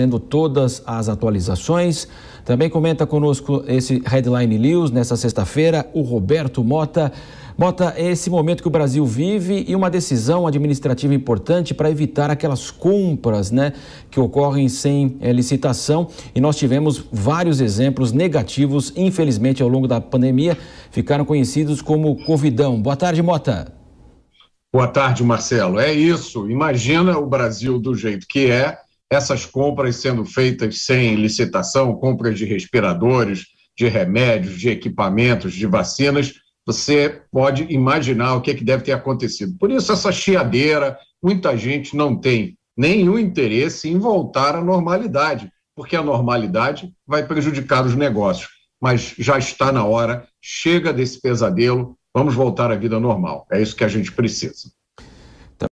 trazendo todas as atualizações. Também comenta conosco esse Headline News nessa sexta-feira, o Roberto Mota. Mota, é esse momento que o Brasil vive e uma decisão administrativa importante para evitar aquelas compras né, que ocorrem sem é, licitação. E nós tivemos vários exemplos negativos, infelizmente, ao longo da pandemia, ficaram conhecidos como Covidão. Boa tarde, Mota. Boa tarde, Marcelo. É isso. Imagina o Brasil do jeito que é essas compras sendo feitas sem licitação, compras de respiradores, de remédios, de equipamentos, de vacinas, você pode imaginar o que, é que deve ter acontecido. Por isso, essa chiadeira, muita gente não tem nenhum interesse em voltar à normalidade, porque a normalidade vai prejudicar os negócios. Mas já está na hora, chega desse pesadelo, vamos voltar à vida normal. É isso que a gente precisa.